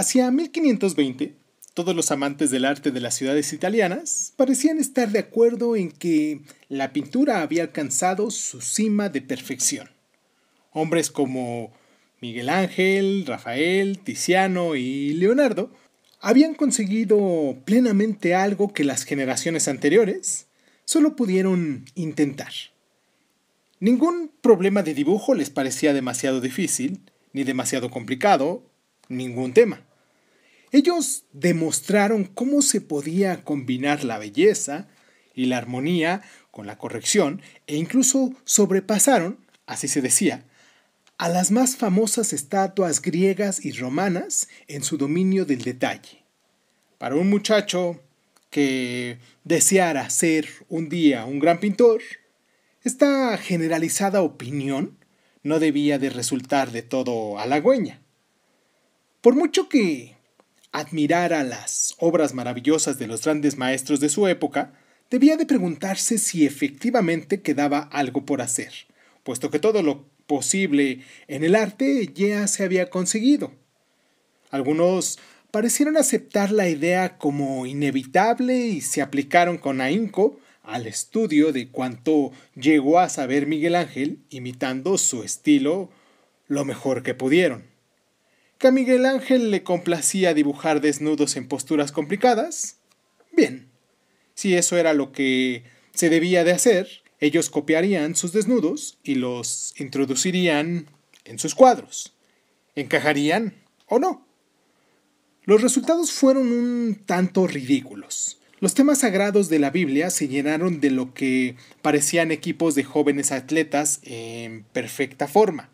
Hacia 1520, todos los amantes del arte de las ciudades italianas parecían estar de acuerdo en que la pintura había alcanzado su cima de perfección. Hombres como Miguel Ángel, Rafael, Tiziano y Leonardo habían conseguido plenamente algo que las generaciones anteriores solo pudieron intentar. Ningún problema de dibujo les parecía demasiado difícil, ni demasiado complicado, ningún tema. Ellos demostraron cómo se podía combinar la belleza y la armonía con la corrección e incluso sobrepasaron, así se decía, a las más famosas estatuas griegas y romanas en su dominio del detalle. Para un muchacho que deseara ser un día un gran pintor, esta generalizada opinión no debía de resultar de todo halagüeña. Por mucho que admirara las obras maravillosas de los grandes maestros de su época, debía de preguntarse si efectivamente quedaba algo por hacer, puesto que todo lo posible en el arte ya se había conseguido. Algunos parecieron aceptar la idea como inevitable y se aplicaron con ahínco al estudio de cuanto llegó a saber Miguel Ángel, imitando su estilo lo mejor que pudieron que a Miguel Ángel le complacía dibujar desnudos en posturas complicadas, bien, si eso era lo que se debía de hacer, ellos copiarían sus desnudos y los introducirían en sus cuadros. ¿Encajarían o no? Los resultados fueron un tanto ridículos. Los temas sagrados de la Biblia se llenaron de lo que parecían equipos de jóvenes atletas en perfecta forma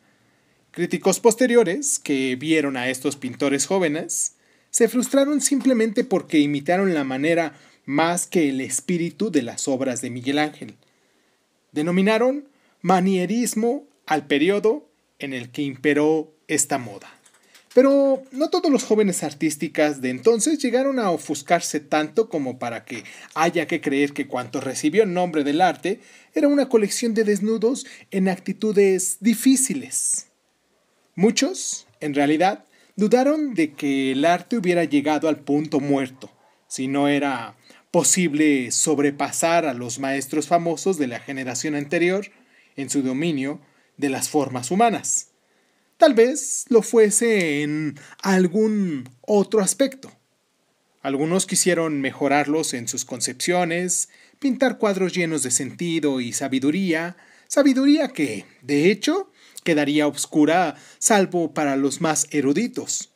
Críticos posteriores, que vieron a estos pintores jóvenes, se frustraron simplemente porque imitaron la manera más que el espíritu de las obras de Miguel Ángel. Denominaron manierismo al periodo en el que imperó esta moda. Pero no todos los jóvenes artísticas de entonces llegaron a ofuscarse tanto como para que haya que creer que cuanto recibió nombre del arte era una colección de desnudos en actitudes difíciles. Muchos, en realidad, dudaron de que el arte hubiera llegado al punto muerto, si no era posible sobrepasar a los maestros famosos de la generación anterior en su dominio de las formas humanas. Tal vez lo fuese en algún otro aspecto. Algunos quisieron mejorarlos en sus concepciones, pintar cuadros llenos de sentido y sabiduría, sabiduría que, de hecho, quedaría obscura salvo para los más eruditos.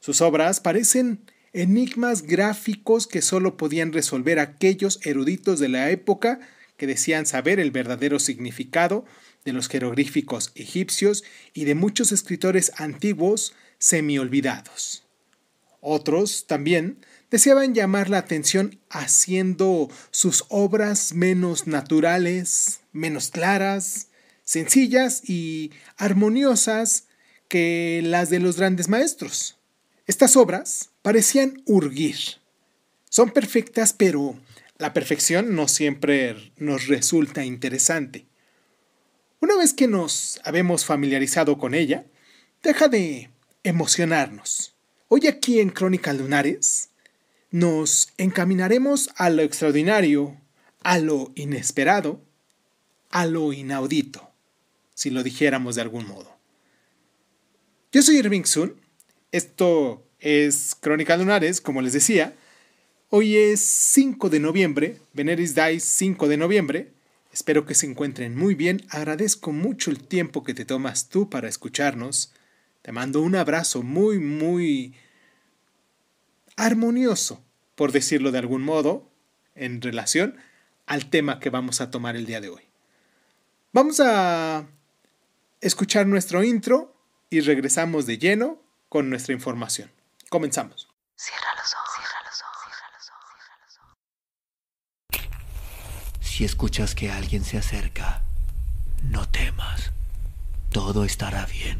Sus obras parecen enigmas gráficos que solo podían resolver aquellos eruditos de la época que decían saber el verdadero significado de los jeroglíficos egipcios y de muchos escritores antiguos semiolvidados. Otros también deseaban llamar la atención haciendo sus obras menos naturales, menos claras, sencillas y armoniosas que las de los grandes maestros. Estas obras parecían urgir. Son perfectas, pero la perfección no siempre nos resulta interesante. Una vez que nos habemos familiarizado con ella, deja de emocionarnos. Hoy aquí en Crónicas Lunares nos encaminaremos a lo extraordinario, a lo inesperado, a lo inaudito si lo dijéramos de algún modo. Yo soy Irving Sun, esto es Crónica Lunares, como les decía. Hoy es 5 de noviembre, Veneris Dice 5 de noviembre. Espero que se encuentren muy bien, agradezco mucho el tiempo que te tomas tú para escucharnos. Te mando un abrazo muy, muy armonioso, por decirlo de algún modo, en relación al tema que vamos a tomar el día de hoy. Vamos a escuchar nuestro intro y regresamos de lleno con nuestra información. Comenzamos. Cierra los ojos. Cierra los ojos. Cierra los ojos. Si escuchas que alguien se acerca, no temas. Todo estará bien.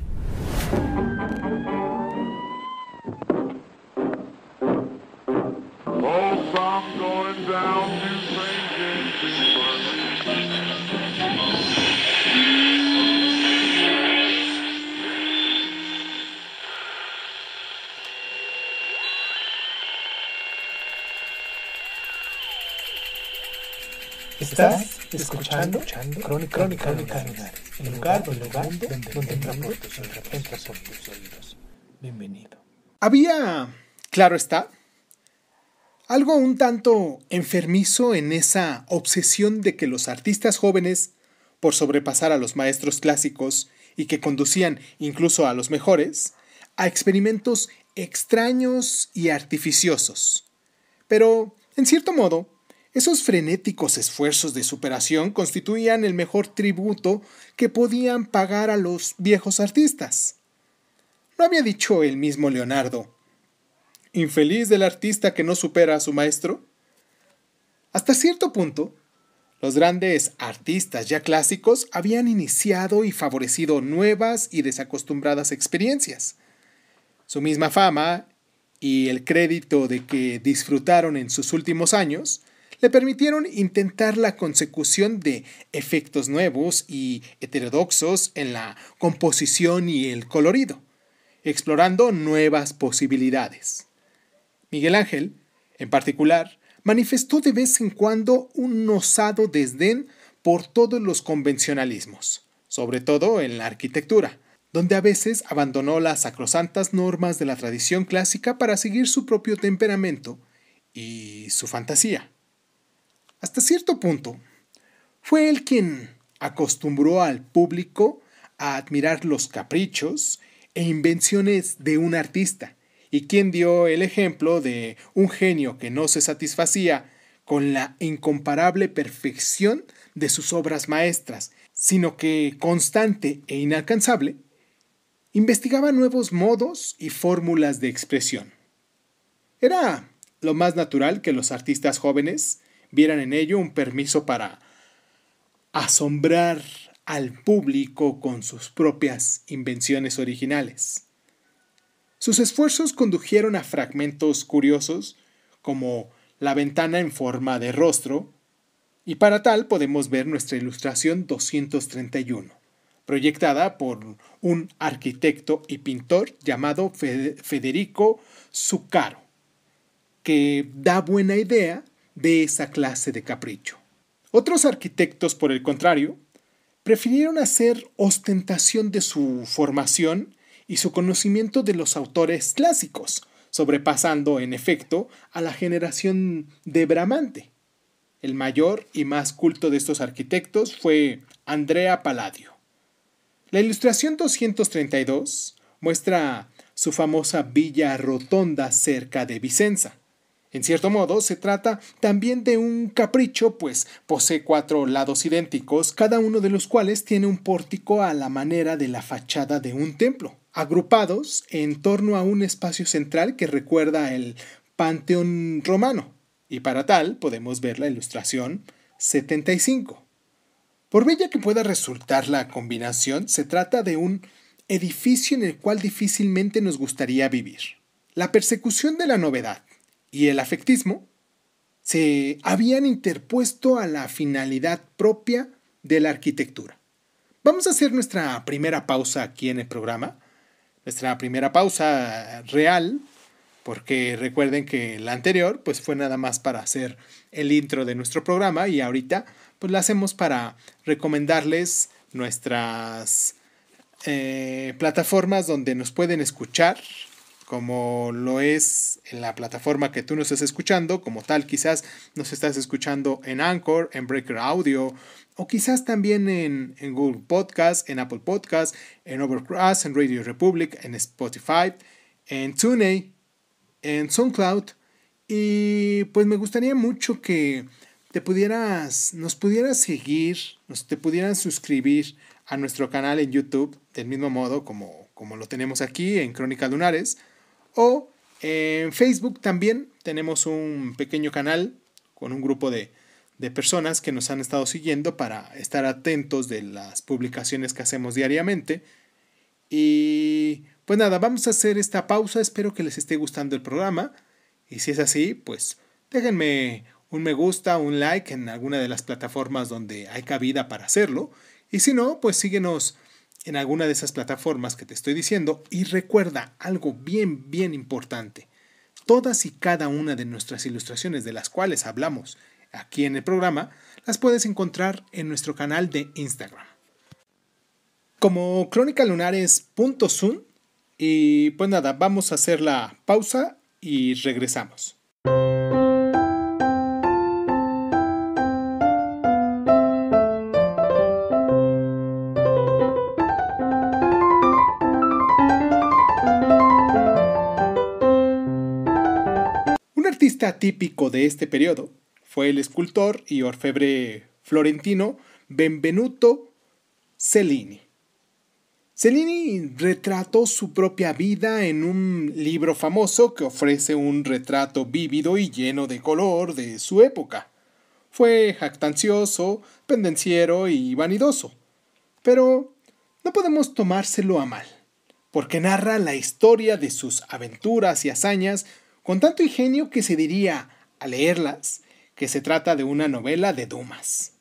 Estás escuchando, Crónica, Crónica, el lugar, el lugar donde, donde, por tus oídos. Bienvenido. Había, claro está, algo un tanto enfermizo en esa obsesión de que los artistas jóvenes, por sobrepasar a los maestros clásicos y que conducían incluso a los mejores, a experimentos extraños y artificiosos. Pero, en cierto modo, esos frenéticos esfuerzos de superación constituían el mejor tributo que podían pagar a los viejos artistas. ¿No había dicho el mismo Leonardo. Infeliz del artista que no supera a su maestro. Hasta cierto punto, los grandes artistas ya clásicos habían iniciado y favorecido nuevas y desacostumbradas experiencias. Su misma fama y el crédito de que disfrutaron en sus últimos años le permitieron intentar la consecución de efectos nuevos y heterodoxos en la composición y el colorido, explorando nuevas posibilidades. Miguel Ángel, en particular, manifestó de vez en cuando un nosado desdén por todos los convencionalismos, sobre todo en la arquitectura, donde a veces abandonó las sacrosantas normas de la tradición clásica para seguir su propio temperamento y su fantasía hasta cierto punto, fue él quien acostumbró al público a admirar los caprichos e invenciones de un artista, y quien dio el ejemplo de un genio que no se satisfacía con la incomparable perfección de sus obras maestras, sino que constante e inalcanzable, investigaba nuevos modos y fórmulas de expresión. Era lo más natural que los artistas jóvenes vieran en ello un permiso para asombrar al público con sus propias invenciones originales. Sus esfuerzos condujeron a fragmentos curiosos, como la ventana en forma de rostro, y para tal podemos ver nuestra ilustración 231, proyectada por un arquitecto y pintor llamado Federico Zucaro. que da buena idea de esa clase de capricho. Otros arquitectos, por el contrario, prefirieron hacer ostentación de su formación y su conocimiento de los autores clásicos, sobrepasando, en efecto, a la generación de Bramante. El mayor y más culto de estos arquitectos fue Andrea Palladio. La ilustración 232 muestra su famosa villa rotonda cerca de Vicenza, en cierto modo, se trata también de un capricho, pues posee cuatro lados idénticos, cada uno de los cuales tiene un pórtico a la manera de la fachada de un templo, agrupados en torno a un espacio central que recuerda el Panteón romano. Y para tal podemos ver la ilustración 75. Por bella que pueda resultar la combinación, se trata de un edificio en el cual difícilmente nos gustaría vivir. La persecución de la novedad y el afectismo se habían interpuesto a la finalidad propia de la arquitectura. Vamos a hacer nuestra primera pausa aquí en el programa, nuestra primera pausa real, porque recuerden que la anterior pues fue nada más para hacer el intro de nuestro programa y ahorita pues la hacemos para recomendarles nuestras eh, plataformas donde nos pueden escuchar como lo es en la plataforma que tú nos estás escuchando, como tal, quizás nos estás escuchando en Anchor, en Breaker Audio, o quizás también en, Google Podcast, en Apple Podcast, en Overcast, en Radio Republic, en Spotify, en TuneIn, en SoundCloud. Y pues me gustaría mucho que te pudieras, nos pudieras seguir, nos, te pudieran suscribir a nuestro canal en YouTube, del mismo modo como, como lo tenemos aquí en Crónica Lunares. O eh, en Facebook también tenemos un pequeño canal con un grupo de, de personas que nos han estado siguiendo para estar atentos de las publicaciones que hacemos diariamente. Y pues nada, vamos a hacer esta pausa. Espero que les esté gustando el programa. Y si es así, pues déjenme un me gusta, un like en alguna de las plataformas donde hay cabida para hacerlo. Y si no, pues síguenos en alguna de esas plataformas que te estoy diciendo y recuerda algo bien, bien importante. Todas y cada una de nuestras ilustraciones de las cuales hablamos aquí en el programa, las puedes encontrar en nuestro canal de Instagram. Como Crónica lunares y pues nada, vamos a hacer la pausa y regresamos. atípico típico de este periodo fue el escultor y orfebre florentino Benvenuto Cellini. Cellini retrató su propia vida en un libro famoso que ofrece un retrato vívido y lleno de color de su época. Fue jactancioso, pendenciero y vanidoso. Pero no podemos tomárselo a mal, porque narra la historia de sus aventuras y hazañas con tanto ingenio que se diría, al leerlas, que se trata de una novela de Dumas.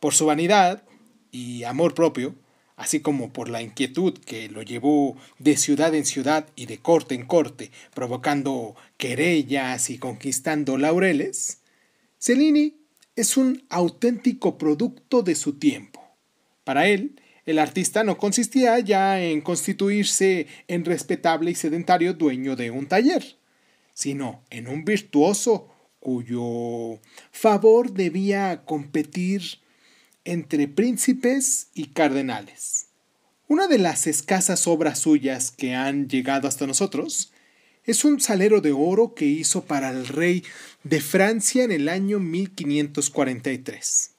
Por su vanidad y amor propio, así como por la inquietud que lo llevó de ciudad en ciudad y de corte en corte, provocando querellas y conquistando laureles, Cellini es un auténtico producto de su tiempo. Para él, el artista no consistía ya en constituirse en respetable y sedentario dueño de un taller, sino en un virtuoso cuyo favor debía competir entre príncipes y cardenales. Una de las escasas obras suyas que han llegado hasta nosotros es un salero de oro que hizo para el rey de Francia en el año 1543.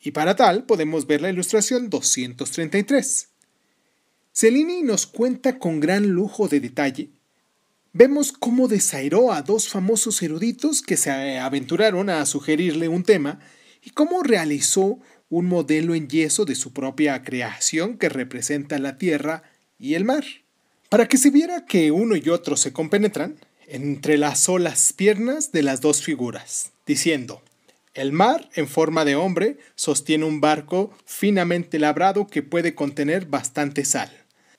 Y para tal podemos ver la ilustración 233. Cellini nos cuenta con gran lujo de detalle vemos cómo desairó a dos famosos eruditos que se aventuraron a sugerirle un tema y cómo realizó un modelo en yeso de su propia creación que representa la tierra y el mar. Para que se viera que uno y otro se compenetran, entrelazó las piernas de las dos figuras, diciendo, el mar, en forma de hombre, sostiene un barco finamente labrado que puede contener bastante sal.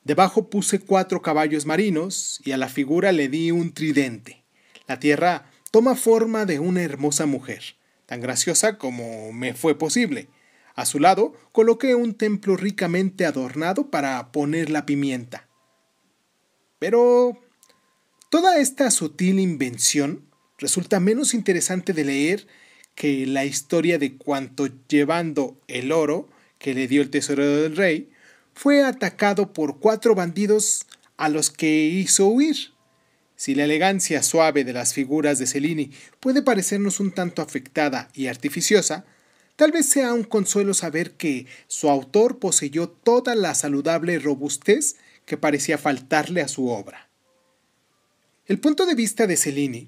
Debajo puse cuatro caballos marinos y a la figura le di un tridente. La tierra toma forma de una hermosa mujer, tan graciosa como me fue posible. A su lado coloqué un templo ricamente adornado para poner la pimienta. Pero toda esta sutil invención resulta menos interesante de leer que la historia de cuanto llevando el oro que le dio el tesorero del rey, fue atacado por cuatro bandidos a los que hizo huir. Si la elegancia suave de las figuras de Cellini puede parecernos un tanto afectada y artificiosa, tal vez sea un consuelo saber que su autor poseyó toda la saludable robustez que parecía faltarle a su obra. El punto de vista de Cellini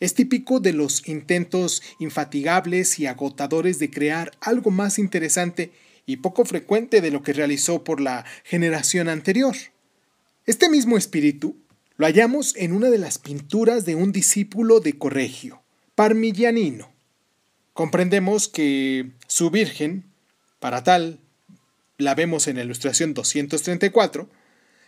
es típico de los intentos infatigables y agotadores de crear algo más interesante y poco frecuente de lo que realizó por la generación anterior. Este mismo espíritu lo hallamos en una de las pinturas de un discípulo de Corregio, Parmigianino. Comprendemos que su Virgen, para tal, la vemos en la ilustración 234,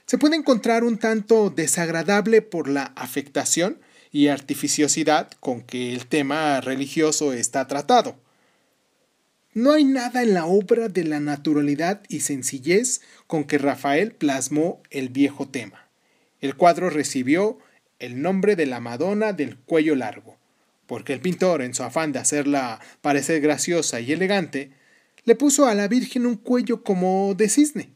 se puede encontrar un tanto desagradable por la afectación y artificiosidad con que el tema religioso está tratado. No hay nada en la obra de la naturalidad y sencillez con que Rafael plasmó el viejo tema. El cuadro recibió el nombre de la Madonna del cuello largo, porque el pintor, en su afán de hacerla parecer graciosa y elegante, le puso a la Virgen un cuello como de cisne.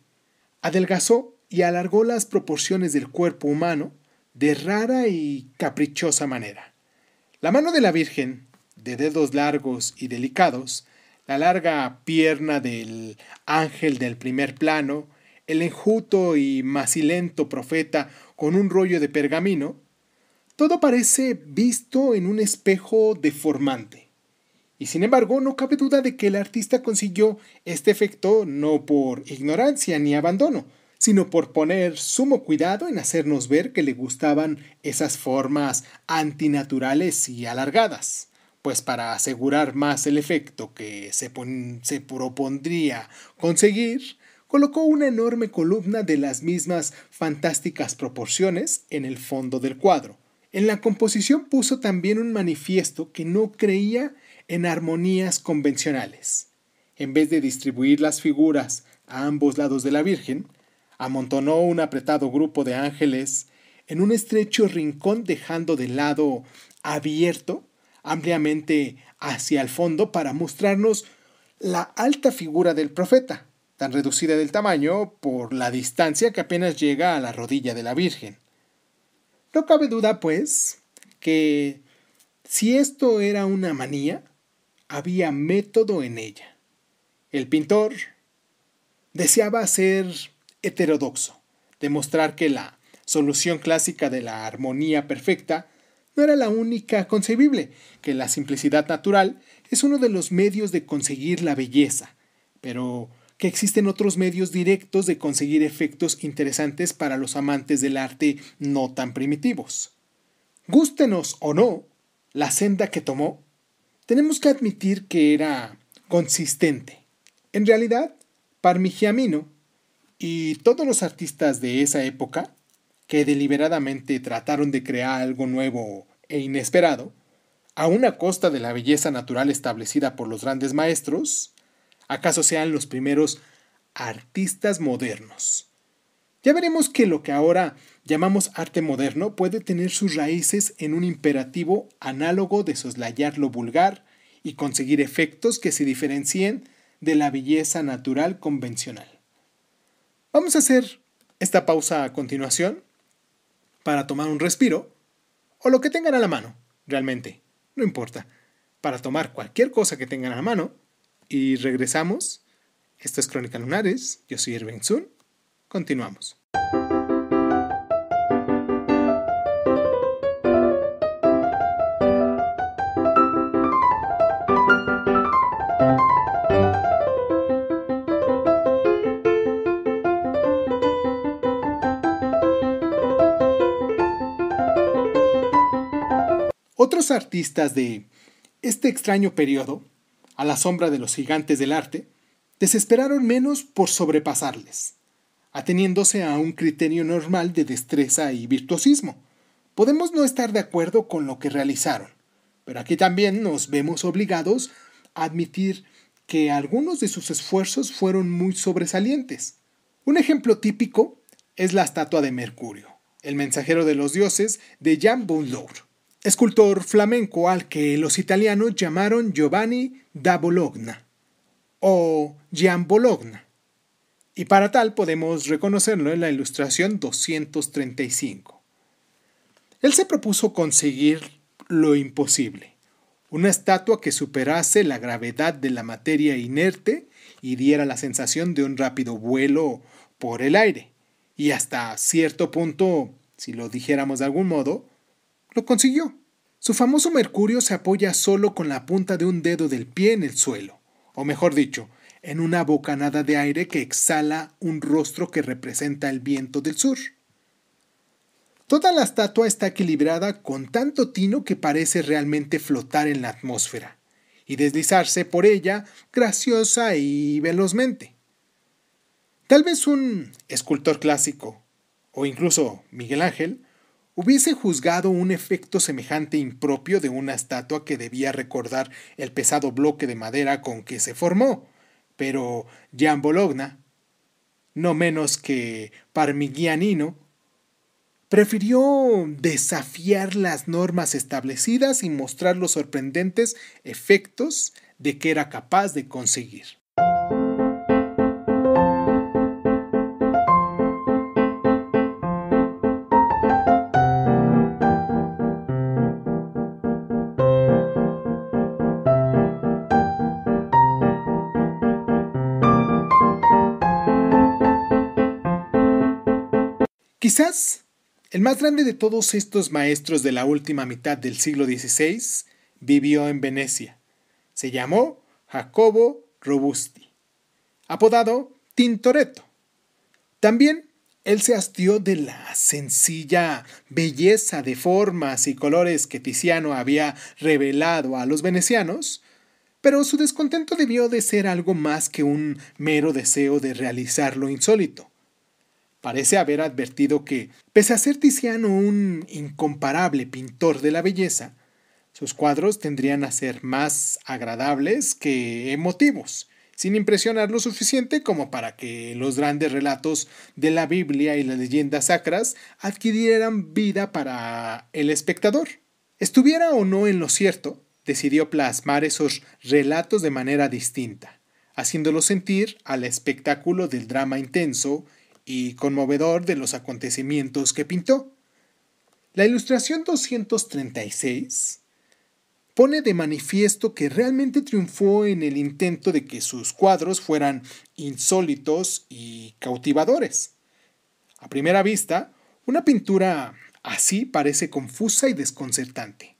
Adelgazó y alargó las proporciones del cuerpo humano de rara y caprichosa manera. La mano de la Virgen, de dedos largos y delicados, la larga pierna del ángel del primer plano, el enjuto y macilento profeta con un rollo de pergamino, todo parece visto en un espejo deformante. Y sin embargo, no cabe duda de que el artista consiguió este efecto no por ignorancia ni abandono, sino por poner sumo cuidado en hacernos ver que le gustaban esas formas antinaturales y alargadas, pues para asegurar más el efecto que se, se propondría conseguir, colocó una enorme columna de las mismas fantásticas proporciones en el fondo del cuadro. En la composición puso también un manifiesto que no creía en armonías convencionales. En vez de distribuir las figuras a ambos lados de la Virgen, amontonó un apretado grupo de ángeles en un estrecho rincón dejando de lado abierto ampliamente hacia el fondo para mostrarnos la alta figura del profeta, tan reducida del tamaño por la distancia que apenas llega a la rodilla de la Virgen. No cabe duda, pues, que si esto era una manía, había método en ella. El pintor deseaba ser heterodoxo, demostrar que la solución clásica de la armonía perfecta no era la única concebible, que la simplicidad natural es uno de los medios de conseguir la belleza, pero que existen otros medios directos de conseguir efectos interesantes para los amantes del arte no tan primitivos. Gústenos o no, la senda que tomó, tenemos que admitir que era consistente. En realidad, Parmigiamino y todos los artistas de esa época que deliberadamente trataron de crear algo nuevo e inesperado, a una costa de la belleza natural establecida por los grandes maestros, acaso sean los primeros artistas modernos. Ya veremos que lo que ahora llamamos arte moderno puede tener sus raíces en un imperativo análogo de soslayar lo vulgar y conseguir efectos que se diferencien de la belleza natural convencional. Vamos a hacer esta pausa a continuación para tomar un respiro, o lo que tengan a la mano, realmente, no importa, para tomar cualquier cosa que tengan a la mano, y regresamos. Esto es Crónica Lunares, yo soy Irving Sun, continuamos. Otros artistas de este extraño periodo, a la sombra de los gigantes del arte, desesperaron menos por sobrepasarles, ateniéndose a un criterio normal de destreza y virtuosismo. Podemos no estar de acuerdo con lo que realizaron, pero aquí también nos vemos obligados a admitir que algunos de sus esfuerzos fueron muy sobresalientes. Un ejemplo típico es la estatua de Mercurio, el mensajero de los dioses de Jan Bonlour, escultor flamenco al que los italianos llamaron Giovanni da Bologna o Gian Bologna, y para tal podemos reconocerlo en la ilustración 235. Él se propuso conseguir lo imposible, una estatua que superase la gravedad de la materia inerte y diera la sensación de un rápido vuelo por el aire, y hasta cierto punto, si lo dijéramos de algún modo, lo consiguió. Su famoso mercurio se apoya solo con la punta de un dedo del pie en el suelo, o mejor dicho, en una bocanada de aire que exhala un rostro que representa el viento del sur. Toda la estatua está equilibrada con tanto tino que parece realmente flotar en la atmósfera y deslizarse por ella graciosa y velozmente. Tal vez un escultor clásico, o incluso Miguel Ángel, hubiese juzgado un efecto semejante impropio de una estatua que debía recordar el pesado bloque de madera con que se formó, pero Gian Bologna, no menos que Parmigianino, prefirió desafiar las normas establecidas y mostrar los sorprendentes efectos de que era capaz de conseguir. Quizás el más grande de todos estos maestros de la última mitad del siglo XVI vivió en Venecia. Se llamó Jacobo Robusti, apodado Tintoretto. También él se hastió de la sencilla belleza de formas y colores que Tiziano había revelado a los venecianos, pero su descontento debió de ser algo más que un mero deseo de realizar lo insólito parece haber advertido que, pese a ser Tiziano un incomparable pintor de la belleza, sus cuadros tendrían a ser más agradables que emotivos, sin impresionar lo suficiente como para que los grandes relatos de la Biblia y las leyendas sacras adquirieran vida para el espectador. Estuviera o no en lo cierto, decidió plasmar esos relatos de manera distinta, haciéndolo sentir al espectáculo del drama intenso, y conmovedor de los acontecimientos que pintó. La ilustración 236 pone de manifiesto que realmente triunfó en el intento de que sus cuadros fueran insólitos y cautivadores. A primera vista, una pintura así parece confusa y desconcertante.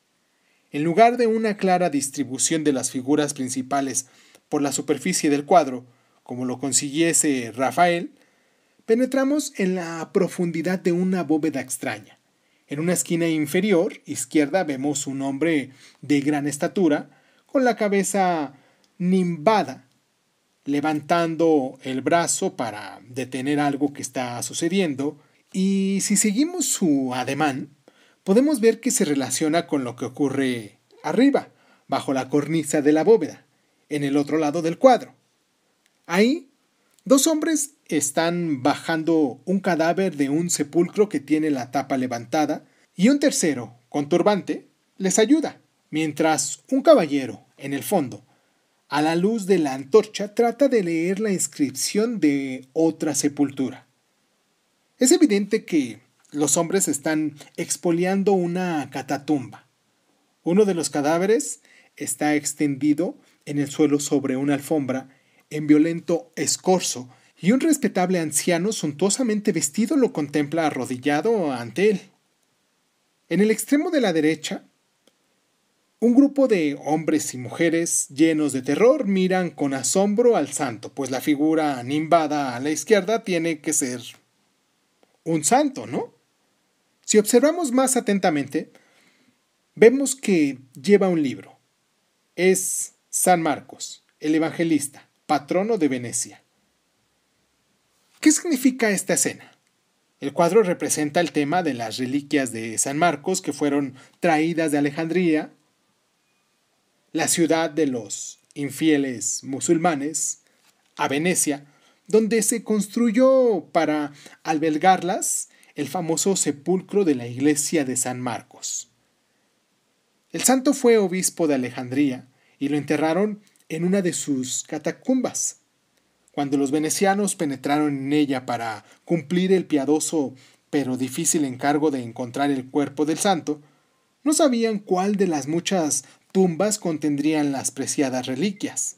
En lugar de una clara distribución de las figuras principales por la superficie del cuadro, como lo consiguiese Rafael, Penetramos en la profundidad de una bóveda extraña. En una esquina inferior, izquierda, vemos un hombre de gran estatura, con la cabeza nimbada, levantando el brazo para detener algo que está sucediendo, y si seguimos su ademán, podemos ver que se relaciona con lo que ocurre arriba, bajo la cornisa de la bóveda, en el otro lado del cuadro. Ahí Dos hombres están bajando un cadáver de un sepulcro que tiene la tapa levantada y un tercero, con turbante, les ayuda, mientras un caballero, en el fondo, a la luz de la antorcha trata de leer la inscripción de otra sepultura. Es evidente que los hombres están expoliando una catatumba. Uno de los cadáveres está extendido en el suelo sobre una alfombra en violento escorzo, y un respetable anciano suntuosamente vestido lo contempla arrodillado ante él. En el extremo de la derecha, un grupo de hombres y mujeres llenos de terror miran con asombro al santo, pues la figura nimbada a la izquierda tiene que ser un santo, ¿no? Si observamos más atentamente, vemos que lleva un libro. Es San Marcos, el evangelista patrono de Venecia. ¿Qué significa esta escena? El cuadro representa el tema de las reliquias de San Marcos que fueron traídas de Alejandría, la ciudad de los infieles musulmanes, a Venecia, donde se construyó para albergarlas el famoso sepulcro de la iglesia de San Marcos. El santo fue obispo de Alejandría y lo enterraron en una de sus catacumbas, cuando los venecianos penetraron en ella para cumplir el piadoso pero difícil encargo de encontrar el cuerpo del santo, no sabían cuál de las muchas tumbas contendrían las preciadas reliquias.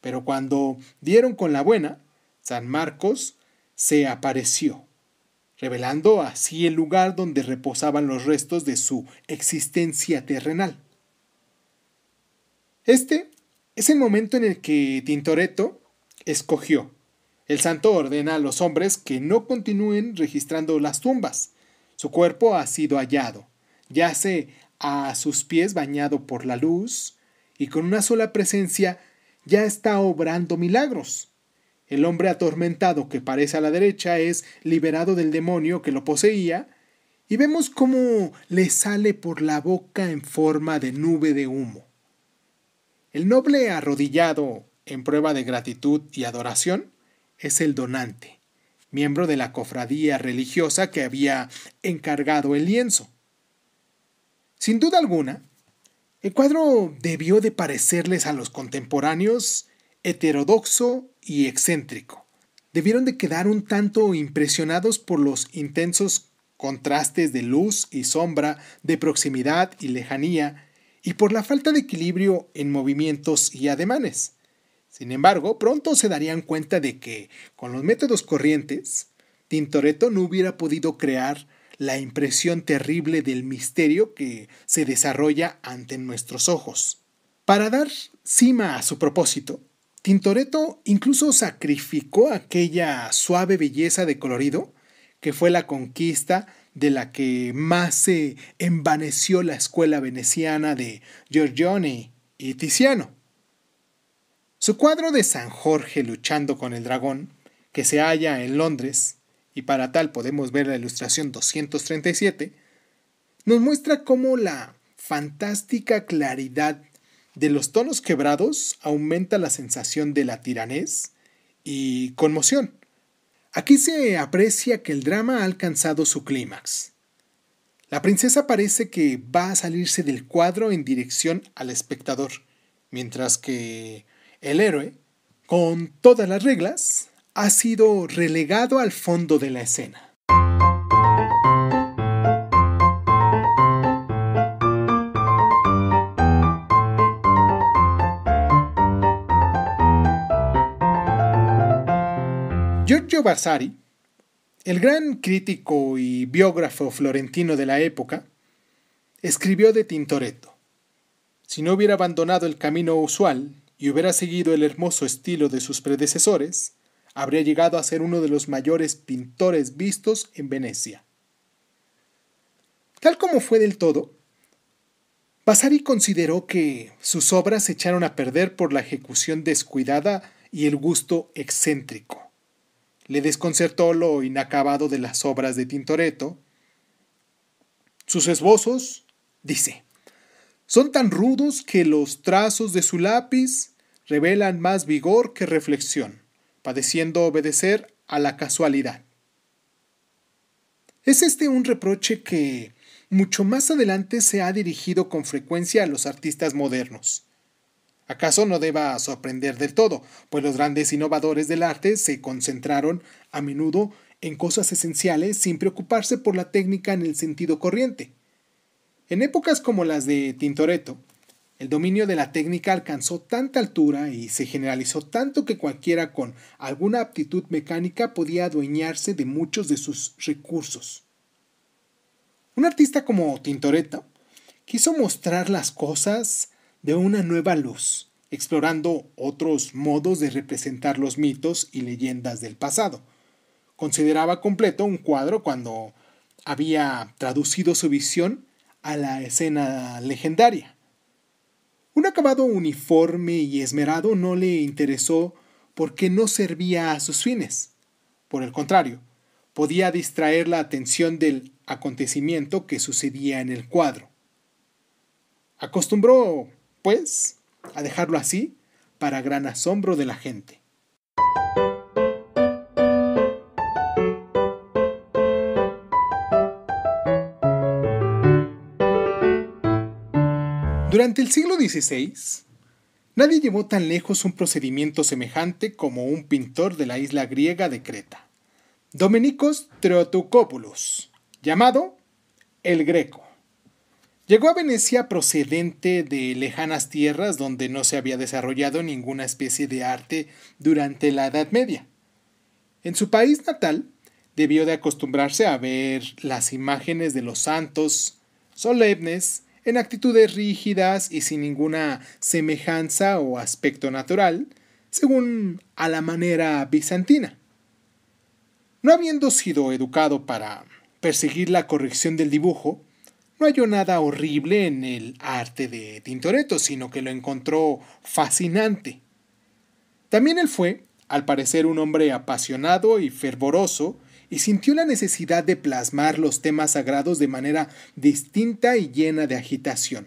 Pero cuando dieron con la buena, San Marcos se apareció, revelando así el lugar donde reposaban los restos de su existencia terrenal. Este es el momento en el que Tintoretto escogió. El santo ordena a los hombres que no continúen registrando las tumbas. Su cuerpo ha sido hallado. Yace a sus pies bañado por la luz y con una sola presencia ya está obrando milagros. El hombre atormentado que parece a la derecha es liberado del demonio que lo poseía y vemos cómo le sale por la boca en forma de nube de humo. El noble arrodillado en prueba de gratitud y adoración es el donante, miembro de la cofradía religiosa que había encargado el lienzo. Sin duda alguna, el cuadro debió de parecerles a los contemporáneos heterodoxo y excéntrico. Debieron de quedar un tanto impresionados por los intensos contrastes de luz y sombra, de proximidad y lejanía, y por la falta de equilibrio en movimientos y ademanes. Sin embargo, pronto se darían cuenta de que, con los métodos corrientes, Tintoretto no hubiera podido crear la impresión terrible del misterio que se desarrolla ante nuestros ojos. Para dar cima a su propósito, Tintoretto incluso sacrificó aquella suave belleza de colorido que fue la conquista de la que más se envaneció la escuela veneciana de Giorgione y Tiziano. Su cuadro de San Jorge luchando con el dragón, que se halla en Londres, y para tal podemos ver la ilustración 237, nos muestra cómo la fantástica claridad de los tonos quebrados aumenta la sensación de la tiranez y conmoción. Aquí se aprecia que el drama ha alcanzado su clímax. La princesa parece que va a salirse del cuadro en dirección al espectador, mientras que el héroe, con todas las reglas, ha sido relegado al fondo de la escena. Vasari, el gran crítico y biógrafo florentino de la época, escribió de Tintoretto. Si no hubiera abandonado el camino usual y hubiera seguido el hermoso estilo de sus predecesores, habría llegado a ser uno de los mayores pintores vistos en Venecia. Tal como fue del todo, Vasari consideró que sus obras se echaron a perder por la ejecución descuidada y el gusto excéntrico le desconcertó lo inacabado de las obras de Tintoretto. Sus esbozos, dice, son tan rudos que los trazos de su lápiz revelan más vigor que reflexión, padeciendo obedecer a la casualidad. Es este un reproche que mucho más adelante se ha dirigido con frecuencia a los artistas modernos acaso no deba sorprender del todo, pues los grandes innovadores del arte se concentraron a menudo en cosas esenciales sin preocuparse por la técnica en el sentido corriente. En épocas como las de Tintoretto, el dominio de la técnica alcanzó tanta altura y se generalizó tanto que cualquiera con alguna aptitud mecánica podía adueñarse de muchos de sus recursos. Un artista como Tintoretto quiso mostrar las cosas de una nueva luz, explorando otros modos de representar los mitos y leyendas del pasado. Consideraba completo un cuadro cuando había traducido su visión a la escena legendaria. Un acabado uniforme y esmerado no le interesó porque no servía a sus fines. Por el contrario, podía distraer la atención del acontecimiento que sucedía en el cuadro. Acostumbró pues, a dejarlo así para gran asombro de la gente. Durante el siglo XVI, nadie llevó tan lejos un procedimiento semejante como un pintor de la isla griega de Creta, Domenicos Treotocopoulos, llamado El Greco. Llegó a Venecia procedente de lejanas tierras donde no se había desarrollado ninguna especie de arte durante la Edad Media. En su país natal debió de acostumbrarse a ver las imágenes de los santos, solemnes, en actitudes rígidas y sin ninguna semejanza o aspecto natural, según a la manera bizantina. No habiendo sido educado para perseguir la corrección del dibujo, no halló nada horrible en el arte de Tintoretto, sino que lo encontró fascinante. También él fue, al parecer, un hombre apasionado y fervoroso, y sintió la necesidad de plasmar los temas sagrados de manera distinta y llena de agitación.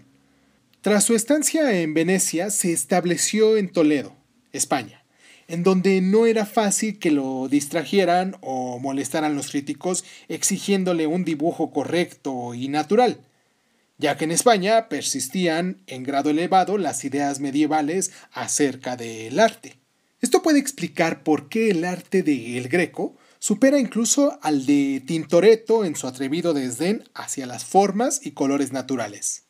Tras su estancia en Venecia, se estableció en Toledo, España en donde no era fácil que lo distrajeran o molestaran los críticos exigiéndole un dibujo correcto y natural, ya que en España persistían en grado elevado las ideas medievales acerca del arte. Esto puede explicar por qué el arte de El Greco supera incluso al de Tintoretto en su atrevido desdén hacia las formas y colores naturales,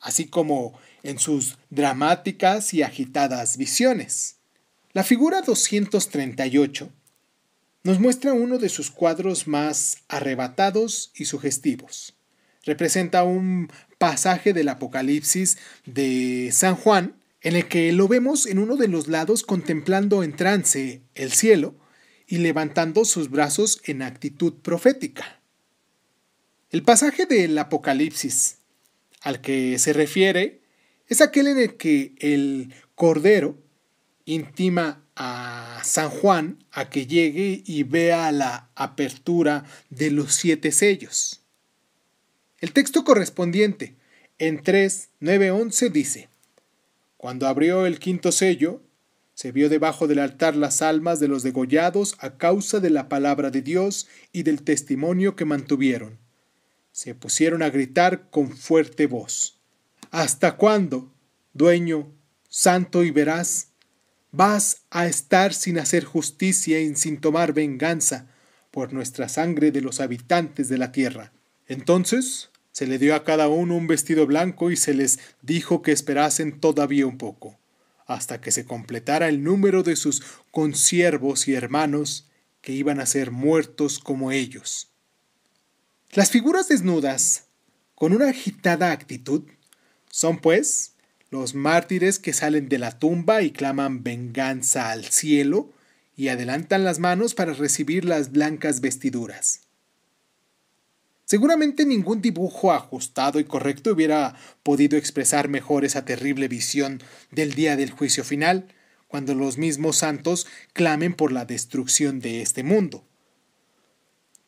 así como en sus dramáticas y agitadas visiones. La figura 238 nos muestra uno de sus cuadros más arrebatados y sugestivos. Representa un pasaje del Apocalipsis de San Juan en el que lo vemos en uno de los lados contemplando en trance el cielo y levantando sus brazos en actitud profética. El pasaje del Apocalipsis al que se refiere es aquel en el que el Cordero intima a San Juan a que llegue y vea la apertura de los siete sellos. El texto correspondiente en 3, dice, Cuando abrió el quinto sello, se vio debajo del altar las almas de los degollados a causa de la palabra de Dios y del testimonio que mantuvieron. Se pusieron a gritar con fuerte voz. ¿Hasta cuándo, dueño, santo y veraz, vas a estar sin hacer justicia y sin tomar venganza por nuestra sangre de los habitantes de la tierra. Entonces se le dio a cada uno un vestido blanco y se les dijo que esperasen todavía un poco, hasta que se completara el número de sus conciervos y hermanos que iban a ser muertos como ellos. Las figuras desnudas, con una agitada actitud, son pues los mártires que salen de la tumba y claman venganza al cielo y adelantan las manos para recibir las blancas vestiduras. Seguramente ningún dibujo ajustado y correcto hubiera podido expresar mejor esa terrible visión del día del juicio final, cuando los mismos santos clamen por la destrucción de este mundo.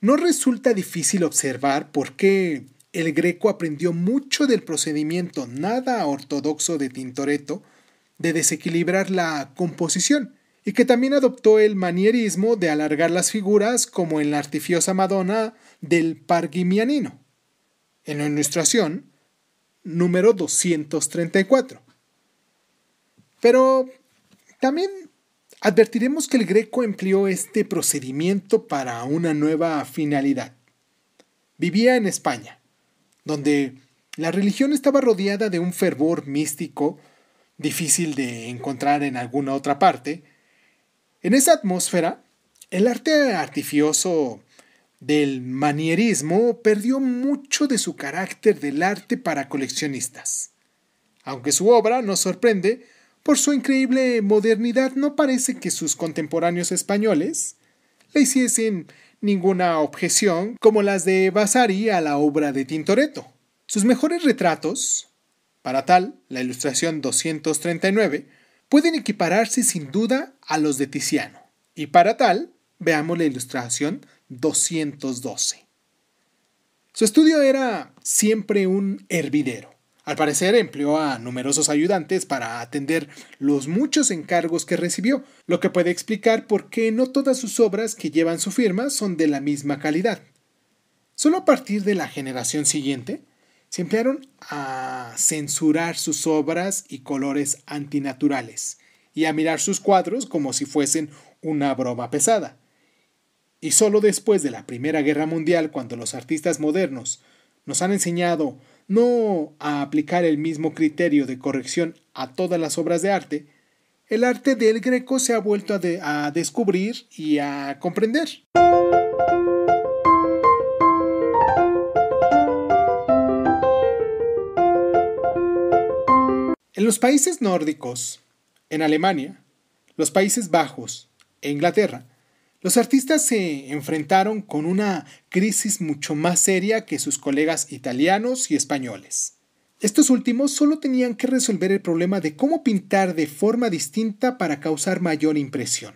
No resulta difícil observar por qué el Greco aprendió mucho del procedimiento nada ortodoxo de Tintoretto de desequilibrar la composición y que también adoptó el manierismo de alargar las figuras como en la artifiosa Madonna del Pargimianino. En la ilustración, número 234. Pero también advertiremos que el Greco empleó este procedimiento para una nueva finalidad. Vivía en España donde la religión estaba rodeada de un fervor místico difícil de encontrar en alguna otra parte, en esa atmósfera, el arte artificioso del manierismo perdió mucho de su carácter del arte para coleccionistas. Aunque su obra nos sorprende, por su increíble modernidad no parece que sus contemporáneos españoles la hiciesen ninguna objeción como las de Vasari a la obra de Tintoretto. Sus mejores retratos, para tal, la ilustración 239, pueden equipararse sin duda a los de Tiziano. Y para tal, veamos la ilustración 212. Su estudio era siempre un hervidero. Al parecer empleó a numerosos ayudantes para atender los muchos encargos que recibió, lo que puede explicar por qué no todas sus obras que llevan su firma son de la misma calidad. Solo a partir de la generación siguiente, se emplearon a censurar sus obras y colores antinaturales, y a mirar sus cuadros como si fuesen una broma pesada. Y solo después de la Primera Guerra Mundial, cuando los artistas modernos nos han enseñado no a aplicar el mismo criterio de corrección a todas las obras de arte, el arte del greco se ha vuelto a, descubrir y a comprender. En los países nórdicos, en Alemania, los Países Bajos e Inglaterra, los artistas se enfrentaron con una crisis mucho más seria que sus colegas italianos y españoles. Estos últimos solo tenían que resolver el problema de cómo pintar de forma distinta para causar mayor impresión.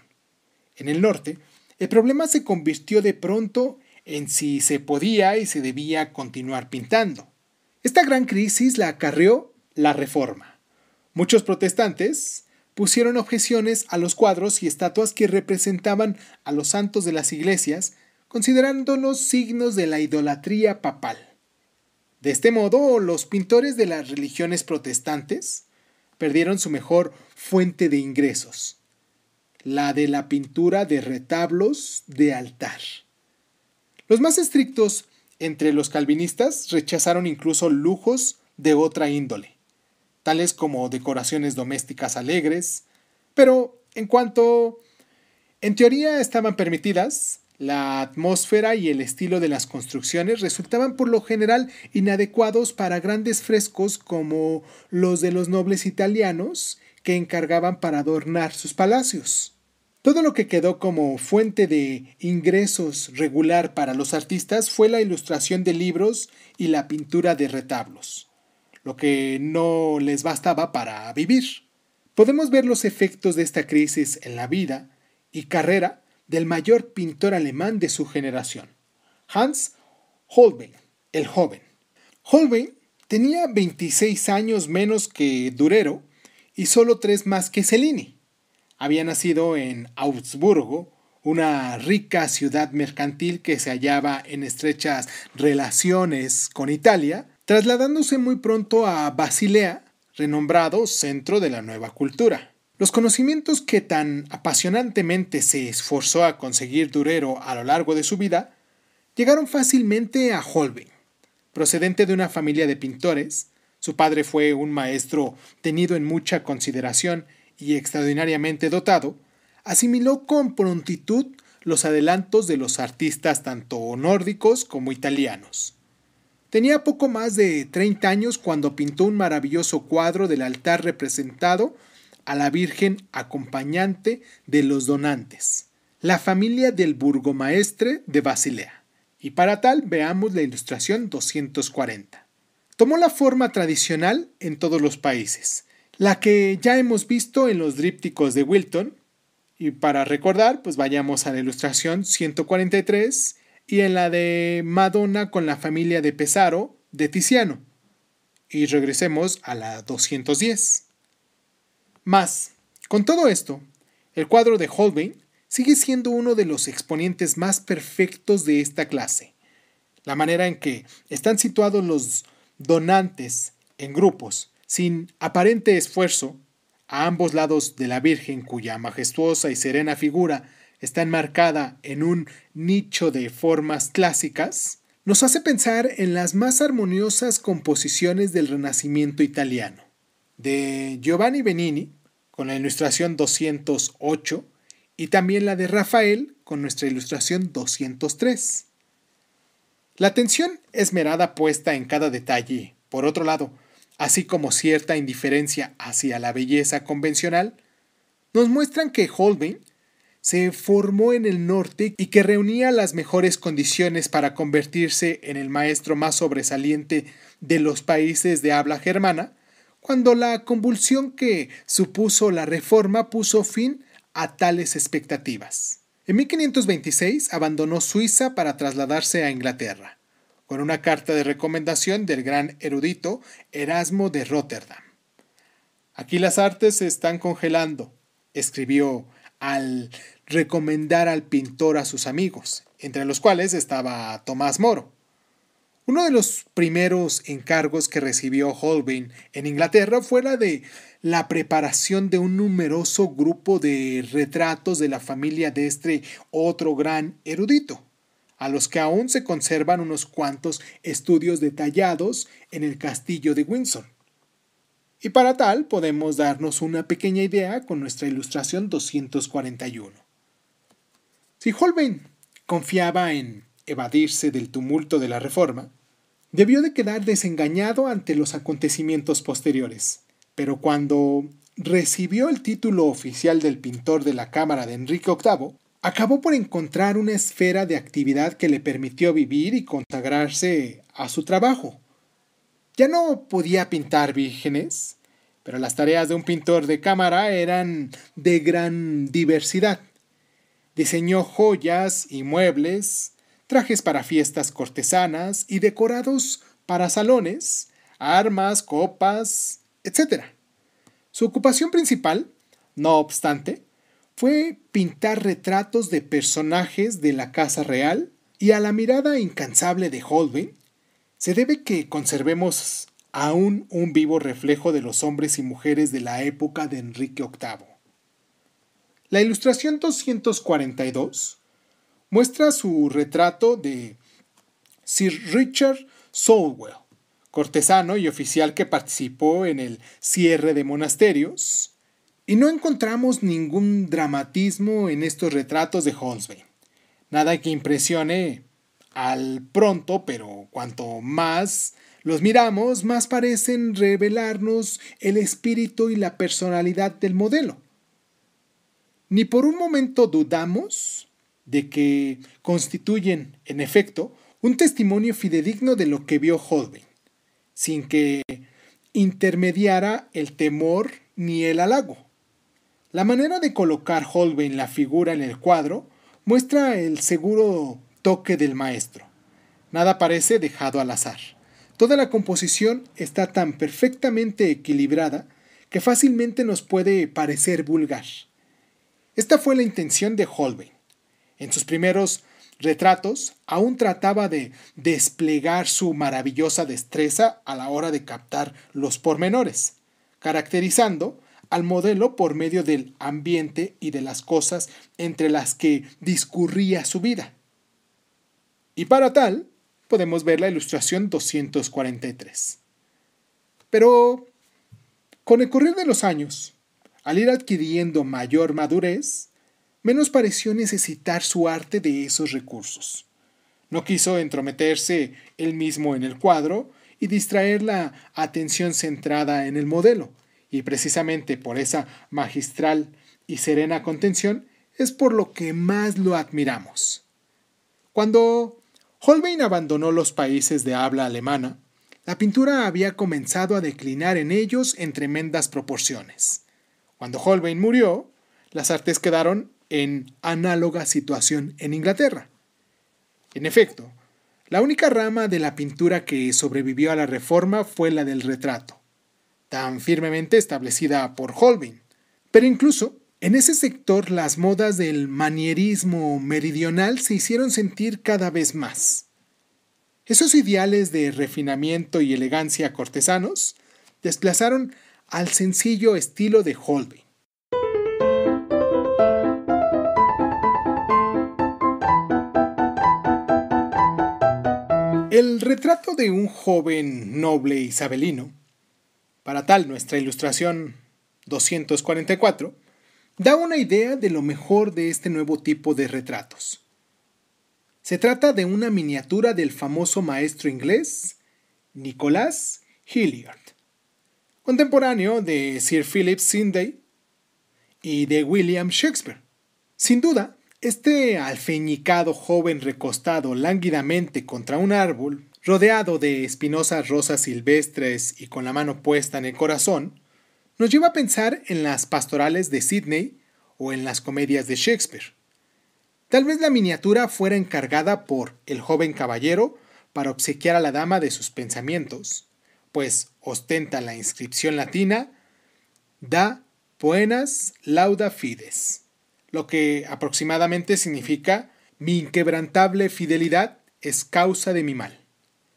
En el norte, el problema se convirtió de pronto en si se podía y se debía continuar pintando. Esta gran crisis la acarreó la reforma. Muchos protestantes, pusieron objeciones a los cuadros y estatuas que representaban a los santos de las iglesias, considerándolos signos de la idolatría papal. De este modo, los pintores de las religiones protestantes perdieron su mejor fuente de ingresos, la de la pintura de retablos de altar. Los más estrictos entre los calvinistas rechazaron incluso lujos de otra índole, tales como decoraciones domésticas alegres, pero en cuanto en teoría estaban permitidas, la atmósfera y el estilo de las construcciones resultaban por lo general inadecuados para grandes frescos como los de los nobles italianos que encargaban para adornar sus palacios. Todo lo que quedó como fuente de ingresos regular para los artistas fue la ilustración de libros y la pintura de retablos lo que no les bastaba para vivir. Podemos ver los efectos de esta crisis en la vida y carrera del mayor pintor alemán de su generación, Hans Holbein, el joven. Holbein tenía 26 años menos que Durero y solo tres más que Cellini. Había nacido en Augsburgo, una rica ciudad mercantil que se hallaba en estrechas relaciones con Italia trasladándose muy pronto a Basilea, renombrado Centro de la Nueva Cultura. Los conocimientos que tan apasionantemente se esforzó a conseguir Durero a lo largo de su vida llegaron fácilmente a Holbein. Procedente de una familia de pintores, su padre fue un maestro tenido en mucha consideración y extraordinariamente dotado, asimiló con prontitud los adelantos de los artistas tanto nórdicos como italianos. Tenía poco más de 30 años cuando pintó un maravilloso cuadro del altar representado a la Virgen acompañante de los donantes, la familia del burgomaestre de Basilea. Y para tal veamos la ilustración 240. Tomó la forma tradicional en todos los países, la que ya hemos visto en los drípticos de Wilton. Y para recordar, pues vayamos a la ilustración 143 y en la de Madonna con la familia de Pesaro de Tiziano. Y regresemos a la 210. Más, con todo esto, el cuadro de Holbein sigue siendo uno de los exponentes más perfectos de esta clase. La manera en que están situados los donantes en grupos, sin aparente esfuerzo, a ambos lados de la Virgen cuya majestuosa y serena figura está enmarcada en un nicho de formas clásicas, nos hace pensar en las más armoniosas composiciones del Renacimiento italiano, de Giovanni Benini, con la ilustración 208, y también la de Rafael, con nuestra ilustración 203. La atención esmerada puesta en cada detalle, por otro lado, así como cierta indiferencia hacia la belleza convencional, nos muestran que Holbein se formó en el norte y que reunía las mejores condiciones para convertirse en el maestro más sobresaliente de los países de habla germana, cuando la convulsión que supuso la reforma puso fin a tales expectativas. En 1526 abandonó Suiza para trasladarse a Inglaterra, con una carta de recomendación del gran erudito Erasmo de Rotterdam. Aquí las artes se están congelando, escribió al recomendar al pintor a sus amigos, entre los cuales estaba Tomás Moro. Uno de los primeros encargos que recibió Holbein en Inglaterra fue la de la preparación de un numeroso grupo de retratos de la familia de este otro gran erudito, a los que aún se conservan unos cuantos estudios detallados en el castillo de Windsor. Y para tal podemos darnos una pequeña idea con nuestra ilustración 241. Si Holbein confiaba en evadirse del tumulto de la Reforma, debió de quedar desengañado ante los acontecimientos posteriores. Pero cuando recibió el título oficial del pintor de la Cámara de Enrique VIII, acabó por encontrar una esfera de actividad que le permitió vivir y consagrarse a su trabajo. Ya no podía pintar vírgenes, pero las tareas de un pintor de cámara eran de gran diversidad. Diseñó joyas y muebles, trajes para fiestas cortesanas y decorados para salones, armas, copas, etc. Su ocupación principal, no obstante, fue pintar retratos de personajes de la Casa Real y a la mirada incansable de Holbein se debe que conservemos aún un vivo reflejo de los hombres y mujeres de la época de Enrique VIII. La ilustración 242 muestra su retrato de Sir Richard Solwell, cortesano y oficial que participó en el cierre de monasterios, y no encontramos ningún dramatismo en estos retratos de Holmes. Nada que impresione al pronto, pero cuanto más los miramos, más parecen revelarnos el espíritu y la personalidad del modelo. Ni por un momento dudamos de que constituyen, en efecto, un testimonio fidedigno de lo que vio Holbein, sin que intermediara el temor ni el halago. La manera de colocar Holbein la figura en el cuadro muestra el seguro toque del maestro. Nada parece dejado al azar. Toda la composición está tan perfectamente equilibrada que fácilmente nos puede parecer vulgar. Esta fue la intención de Holbein. En sus primeros retratos aún trataba de desplegar su maravillosa destreza a la hora de captar los pormenores, caracterizando al modelo por medio del ambiente y de las cosas entre las que discurría su vida. Y para tal, podemos ver la ilustración 243. Pero, con el correr de los años, al ir adquiriendo mayor madurez, menos pareció necesitar su arte de esos recursos. No quiso entrometerse él mismo en el cuadro y distraer la atención centrada en el modelo, y precisamente por esa magistral y serena contención es por lo que más lo admiramos. Cuando Holbein abandonó los países de habla alemana, la pintura había comenzado a declinar en ellos en tremendas proporciones. Cuando Holbein murió, las artes quedaron en análoga situación en Inglaterra. En efecto, la única rama de la pintura que sobrevivió a la reforma fue la del retrato, tan firmemente establecida por Holbein. Pero incluso en ese sector las modas del manierismo meridional se hicieron sentir cada vez más. Esos ideales de refinamiento y elegancia cortesanos desplazaron al sencillo estilo de Holbein. El retrato de un joven noble isabelino, para tal nuestra ilustración 244, da una idea de lo mejor de este nuevo tipo de retratos. Se trata de una miniatura del famoso maestro inglés Nicolás Hilliard contemporáneo de Sir Philip Sidney y de William Shakespeare. Sin duda, este alfeñicado joven recostado lánguidamente contra un árbol, rodeado de espinosas rosas silvestres y con la mano puesta en el corazón, nos lleva a pensar en las pastorales de Sidney o en las comedias de Shakespeare. Tal vez la miniatura fuera encargada por el joven caballero para obsequiar a la dama de sus pensamientos, pues ostenta la inscripción latina Da Buenas Lauda Fides, lo que aproximadamente significa mi inquebrantable fidelidad es causa de mi mal.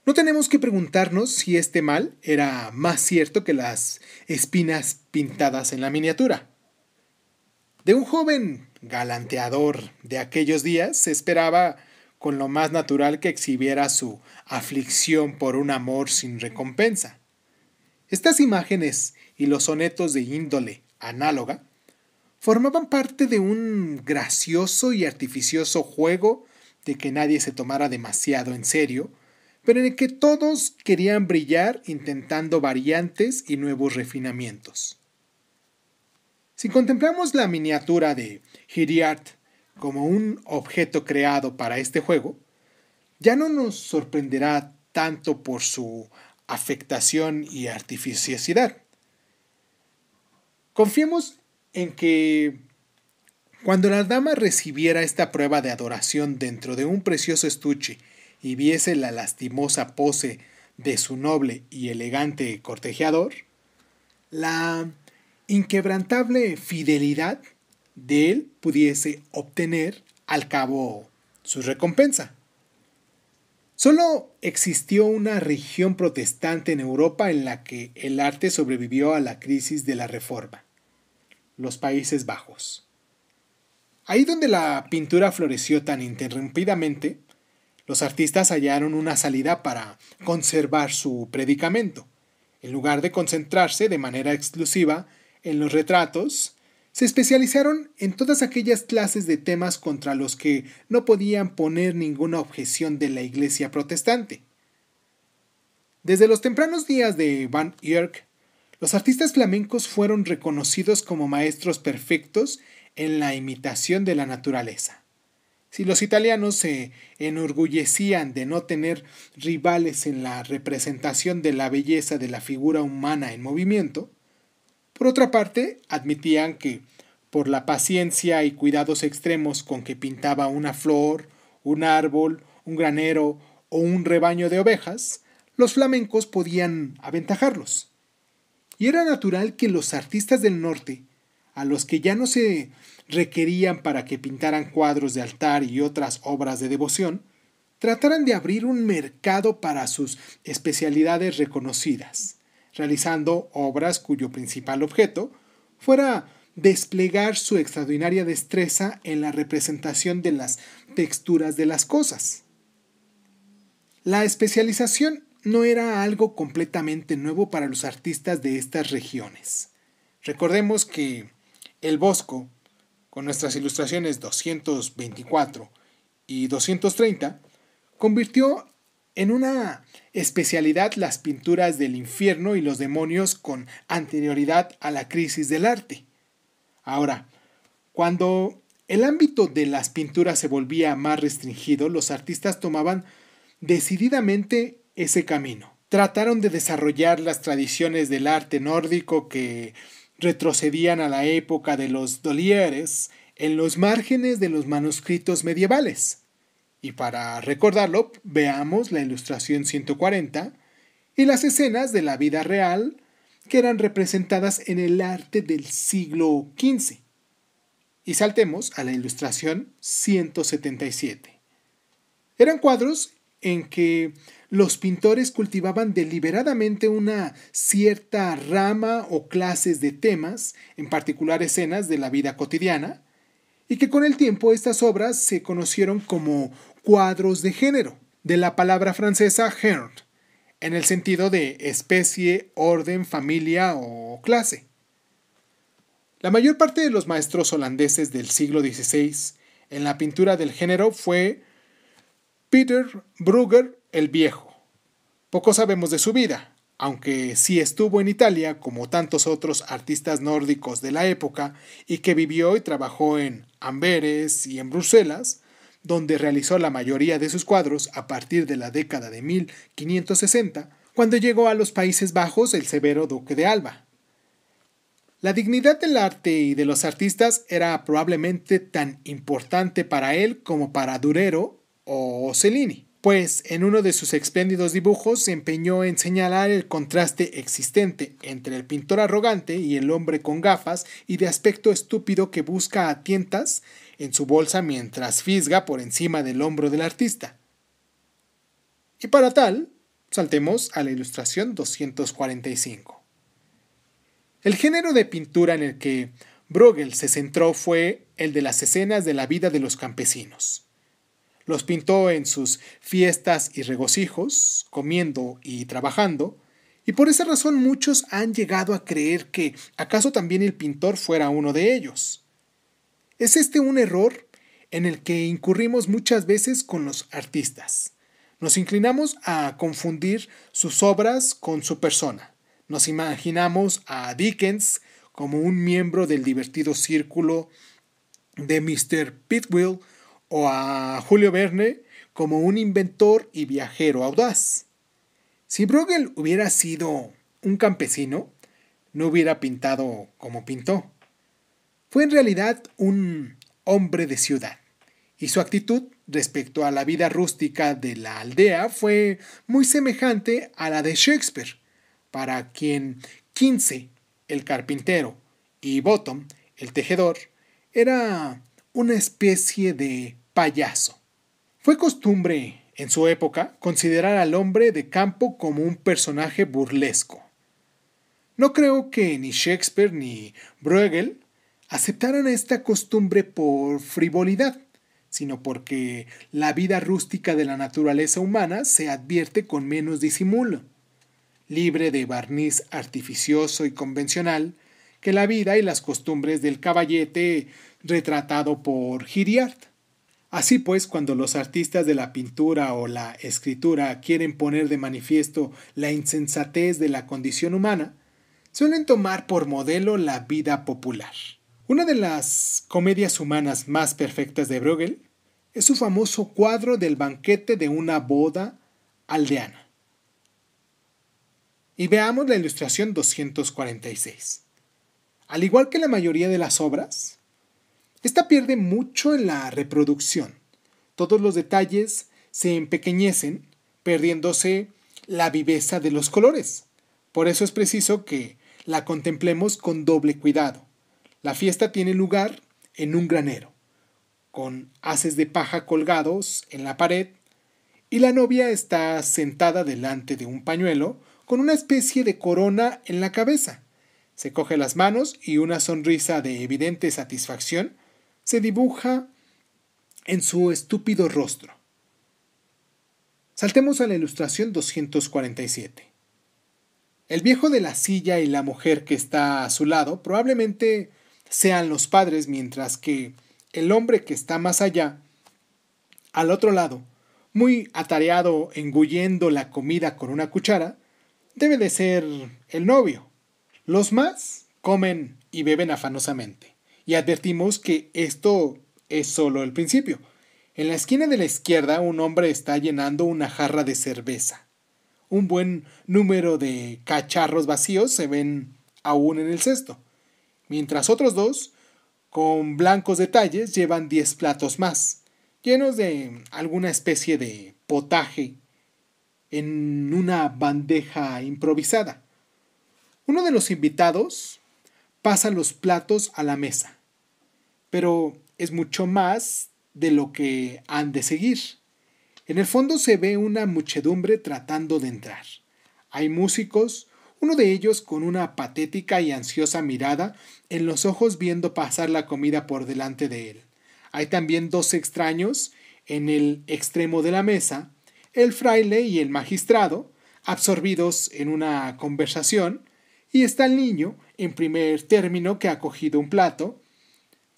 No tenemos que preguntarnos si este mal era más cierto que las espinas pintadas en la miniatura. De un joven galanteador de aquellos días se esperaba con lo más natural que exhibiera su aflicción por un amor sin recompensa. Estas imágenes y los sonetos de índole análoga formaban parte de un gracioso y artificioso juego de que nadie se tomara demasiado en serio, pero en el que todos querían brillar intentando variantes y nuevos refinamientos. Si contemplamos la miniatura de Hiriart como un objeto creado para este juego, ya no nos sorprenderá tanto por su afectación y artificiosidad. Confiemos en que cuando la dama recibiera esta prueba de adoración dentro de un precioso estuche y viese la lastimosa pose de su noble y elegante cortejador la inquebrantable fidelidad de él pudiese obtener al cabo su recompensa. Solo existió una región protestante en Europa en la que el arte sobrevivió a la crisis de la Reforma, los Países Bajos. Ahí donde la pintura floreció tan interrumpidamente, los artistas hallaron una salida para conservar su predicamento, en lugar de concentrarse de manera exclusiva en los retratos se especializaron en todas aquellas clases de temas contra los que no podían poner ninguna objeción de la Iglesia protestante. Desde los tempranos días de Van Eyck, los artistas flamencos fueron reconocidos como maestros perfectos en la imitación de la naturaleza. Si los italianos se enorgullecían de no tener rivales en la representación de la belleza de la figura humana en movimiento, por otra parte, admitían que, por la paciencia y cuidados extremos con que pintaba una flor, un árbol, un granero o un rebaño de ovejas, los flamencos podían aventajarlos. Y era natural que los artistas del norte, a los que ya no se requerían para que pintaran cuadros de altar y otras obras de devoción, trataran de abrir un mercado para sus especialidades reconocidas realizando obras cuyo principal objeto fuera desplegar su extraordinaria destreza en la representación de las texturas de las cosas. La especialización no era algo completamente nuevo para los artistas de estas regiones. Recordemos que el Bosco, con nuestras ilustraciones 224 y 230, convirtió en una especialidad las pinturas del infierno y los demonios con anterioridad a la crisis del arte. Ahora, cuando el ámbito de las pinturas se volvía más restringido, los artistas tomaban decididamente ese camino. Trataron de desarrollar las tradiciones del arte nórdico que retrocedían a la época de los dolieres en los márgenes de los manuscritos medievales. Y para recordarlo, veamos la ilustración 140 y las escenas de la vida real que eran representadas en el arte del siglo XV. Y saltemos a la ilustración 177. Eran cuadros en que los pintores cultivaban deliberadamente una cierta rama o clases de temas, en particular escenas de la vida cotidiana, y que con el tiempo estas obras se conocieron como cuadros de género, de la palabra francesa genre, en el sentido de especie, orden, familia o clase. La mayor parte de los maestros holandeses del siglo XVI en la pintura del género fue Peter Brugger el Viejo. Poco sabemos de su vida, aunque sí estuvo en Italia como tantos otros artistas nórdicos de la época y que vivió y trabajó en Amberes y en Bruselas, donde realizó la mayoría de sus cuadros a partir de la década de 1560, cuando llegó a los Países Bajos el severo duque de Alba. La dignidad del arte y de los artistas era probablemente tan importante para él como para Durero o Cellini pues en uno de sus espléndidos dibujos se empeñó en señalar el contraste existente entre el pintor arrogante y el hombre con gafas y de aspecto estúpido que busca a tientas en su bolsa mientras fisga por encima del hombro del artista. Y para tal, saltemos a la ilustración 245. El género de pintura en el que Bruegel se centró fue el de las escenas de la vida de los campesinos. Los pintó en sus fiestas y regocijos, comiendo y trabajando, y por esa razón muchos han llegado a creer que acaso también el pintor fuera uno de ellos. Es este un error en el que incurrimos muchas veces con los artistas. Nos inclinamos a confundir sus obras con su persona. Nos imaginamos a Dickens como un miembro del divertido círculo de Mr. Pitwill o a Julio Verne como un inventor y viajero audaz. Si Bruegel hubiera sido un campesino, no hubiera pintado como pintó. Fue en realidad un hombre de ciudad, y su actitud respecto a la vida rústica de la aldea fue muy semejante a la de Shakespeare, para quien Quince, el carpintero, y Bottom, el tejedor, era una especie de payaso. Fue costumbre, en su época, considerar al hombre de campo como un personaje burlesco. No creo que ni Shakespeare ni Bruegel aceptaran esta costumbre por frivolidad, sino porque la vida rústica de la naturaleza humana se advierte con menos disimulo, libre de barniz artificioso y convencional que la vida y las costumbres del caballete retratado por Giriart. Así pues, cuando los artistas de la pintura o la escritura quieren poner de manifiesto la insensatez de la condición humana, suelen tomar por modelo la vida popular. Una de las comedias humanas más perfectas de Bruegel es su famoso cuadro del banquete de una boda aldeana. Y veamos la ilustración 246. Al igual que la mayoría de las obras, esta pierde mucho en la reproducción. Todos los detalles se empequeñecen, perdiéndose la viveza de los colores. Por eso es preciso que la contemplemos con doble cuidado. La fiesta tiene lugar en un granero, con haces de paja colgados en la pared, y la novia está sentada delante de un pañuelo con una especie de corona en la cabeza. Se coge las manos y una sonrisa de evidente satisfacción se dibuja en su estúpido rostro. Saltemos a la ilustración 247. El viejo de la silla y la mujer que está a su lado probablemente sean los padres, mientras que el hombre que está más allá, al otro lado, muy atareado engullendo la comida con una cuchara, debe de ser el novio. Los más comen y beben afanosamente y advertimos que esto es solo el principio. En la esquina de la izquierda un hombre está llenando una jarra de cerveza. Un buen número de cacharros vacíos se ven aún en el cesto, mientras otros dos, con blancos detalles, llevan diez platos más, llenos de alguna especie de potaje en una bandeja improvisada. Uno de los invitados pasa los platos a la mesa pero es mucho más de lo que han de seguir. En el fondo se ve una muchedumbre tratando de entrar. Hay músicos, uno de ellos con una patética y ansiosa mirada en los ojos viendo pasar la comida por delante de él. Hay también dos extraños en el extremo de la mesa, el fraile y el magistrado, absorbidos en una conversación, y está el niño, en primer término, que ha cogido un plato,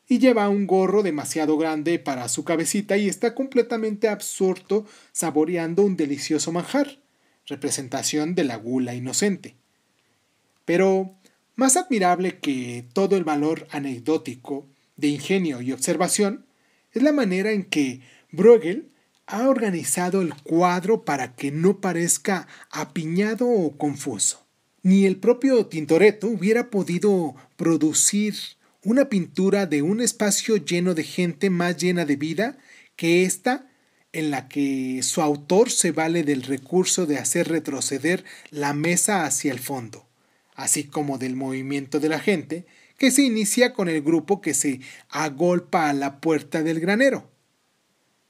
y lleva un gorro demasiado grande para su cabecita y está completamente absorto saboreando un delicioso manjar, representación de la gula inocente. Pero más admirable que todo el valor anecdótico de ingenio y observación es la manera en que Bruegel ha organizado el cuadro para que no parezca apiñado o confuso. Ni el propio Tintoretto hubiera podido producir una pintura de un espacio lleno de gente más llena de vida que esta en la que su autor se vale del recurso de hacer retroceder la mesa hacia el fondo, así como del movimiento de la gente que se inicia con el grupo que se agolpa a la puerta del granero.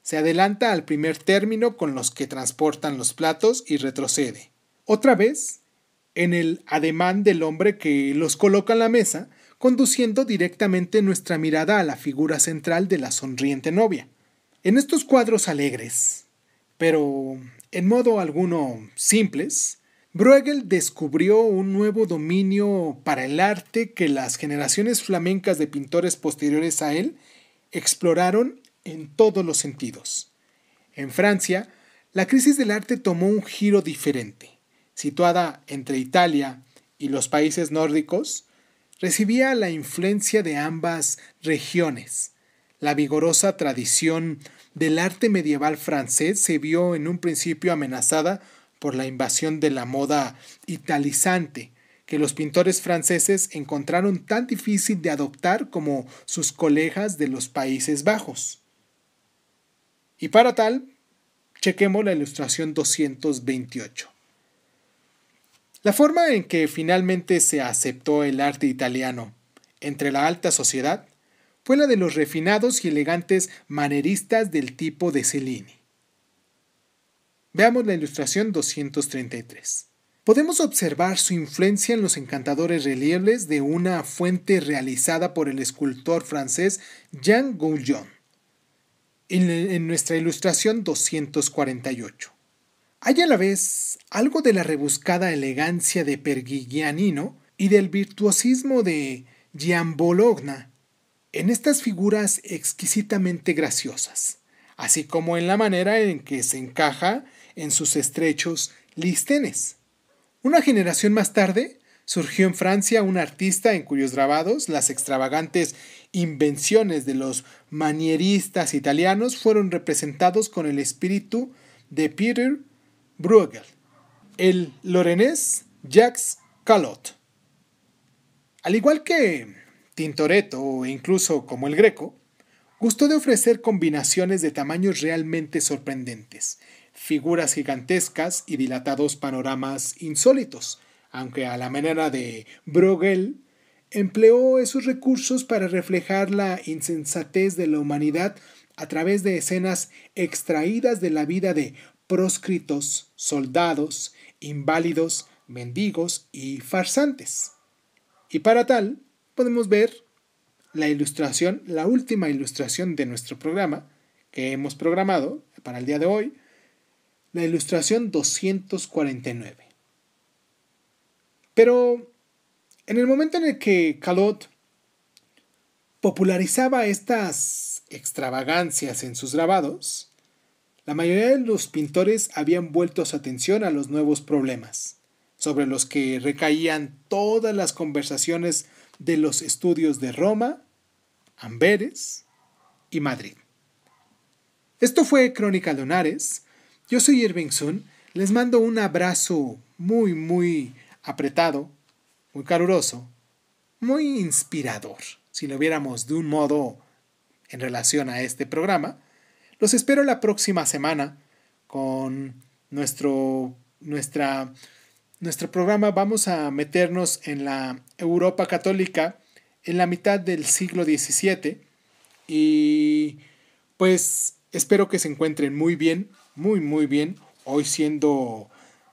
Se adelanta al primer término con los que transportan los platos y retrocede. Otra vez, en el ademán del hombre que los coloca en la mesa, conduciendo directamente nuestra mirada a la figura central de la sonriente novia. En estos cuadros alegres, pero en modo alguno simples, Bruegel descubrió un nuevo dominio para el arte que las generaciones flamencas de pintores posteriores a él exploraron en todos los sentidos. En Francia, la crisis del arte tomó un giro diferente. Situada entre Italia y los países nórdicos, recibía la influencia de ambas regiones. La vigorosa tradición del arte medieval francés se vio en un principio amenazada por la invasión de la moda italizante, que los pintores franceses encontraron tan difícil de adoptar como sus colegas de los Países Bajos. Y para tal, chequemos la ilustración 228. La forma en que finalmente se aceptó el arte italiano entre la alta sociedad fue la de los refinados y elegantes maneristas del tipo de Cellini. Veamos la ilustración 233. Podemos observar su influencia en los encantadores relieves de una fuente realizada por el escultor francés Jean Goujon en, nuestra ilustración 248. Hay a la vez algo de la rebuscada elegancia de Perghigianino y del virtuosismo de Giambologna en estas figuras exquisitamente graciosas, así como en la manera en que se encaja en sus estrechos listenes. Una generación más tarde, surgió en Francia un artista en cuyos grabados las extravagantes invenciones de los manieristas italianos fueron representados con el espíritu de Peter Bruegel, el lorenés Jacques Calot. Al igual que Tintoretto o incluso como el Greco, gustó de ofrecer combinaciones de tamaños realmente sorprendentes, figuras gigantescas y dilatados panoramas insólitos, aunque a la manera de Bruegel empleó esos recursos para reflejar la insensatez de la humanidad a través de escenas extraídas de la vida de proscritos, soldados, inválidos, mendigos y farsantes. Y para tal, podemos ver la ilustración, la última ilustración de nuestro programa que hemos programado para el día de hoy, la ilustración 249. Pero en el momento en el que Calot popularizaba estas extravagancias en sus grabados, la mayoría de los pintores habían vuelto su atención a los nuevos problemas, sobre los que recaían todas las conversaciones de los estudios de Roma, Amberes y Madrid. Esto fue Crónica Lunares. Yo soy Irving Sun. Les mando un abrazo muy, muy apretado, muy caluroso, muy inspirador, si lo viéramos de un modo en relación a este programa los espero la próxima semana con nuestro, nuestra, nuestro programa. Vamos a meternos en la Europa católica en la mitad del siglo XVII y pues espero que se encuentren muy bien, muy muy bien. Hoy siendo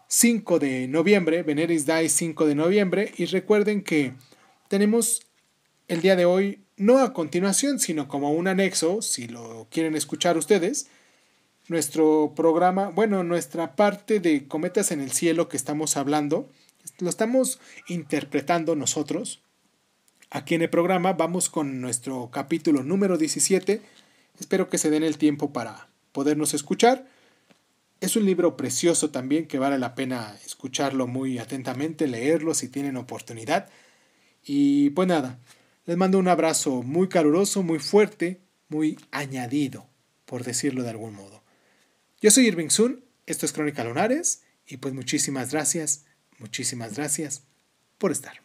5 de noviembre, Veneris Dai 5 de noviembre y recuerden que tenemos el día de hoy no a continuación, sino como un anexo, si lo quieren escuchar ustedes, nuestro programa, bueno, nuestra parte de Cometas en el Cielo que estamos hablando, lo estamos interpretando nosotros. Aquí en el programa vamos con nuestro capítulo número 17. Espero que se den el tiempo para podernos escuchar. Es un libro precioso también que vale la pena escucharlo muy atentamente, leerlo si tienen oportunidad. Y pues nada, les mando un abrazo muy caluroso, muy fuerte, muy añadido, por decirlo de algún modo. Yo soy Irving Sun, esto es Crónica Lunares, y pues muchísimas gracias, muchísimas gracias por estar.